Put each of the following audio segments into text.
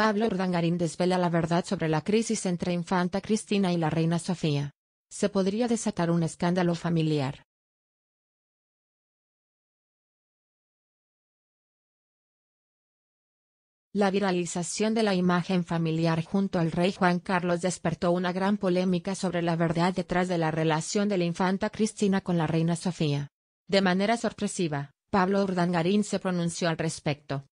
Pablo Urdangarín desvela la verdad sobre la crisis entre Infanta Cristina y la reina Sofía. Se podría desatar un escándalo familiar. La viralización de la imagen familiar junto al rey Juan Carlos despertó una gran polémica sobre la verdad detrás de la relación de la infanta Cristina con la reina Sofía. De manera sorpresiva, Pablo Urdangarín se pronunció al respecto.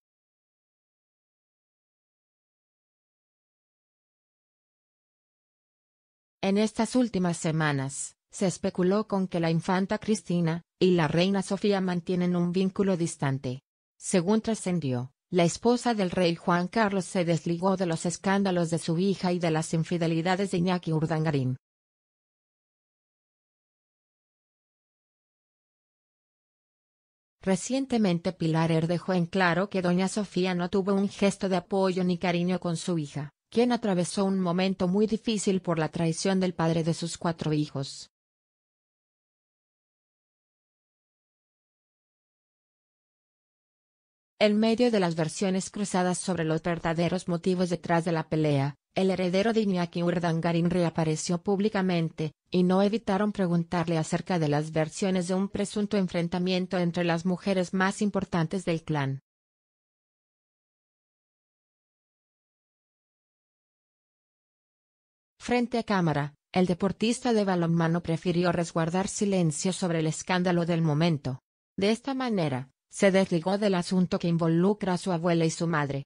En estas últimas semanas, se especuló con que la infanta Cristina y la reina Sofía mantienen un vínculo distante. Según trascendió, la esposa del rey Juan Carlos se desligó de los escándalos de su hija y de las infidelidades de Iñaki Urdangarín. Recientemente Pilar dejó en claro que doña Sofía no tuvo un gesto de apoyo ni cariño con su hija quien atravesó un momento muy difícil por la traición del padre de sus cuatro hijos. En medio de las versiones cruzadas sobre los verdaderos motivos detrás de la pelea, el heredero de Iñaki Urdangarin reapareció públicamente, y no evitaron preguntarle acerca de las versiones de un presunto enfrentamiento entre las mujeres más importantes del clan. Frente a cámara, el deportista de balonmano prefirió resguardar silencio sobre el escándalo del momento. De esta manera, se desligó del asunto que involucra a su abuela y su madre,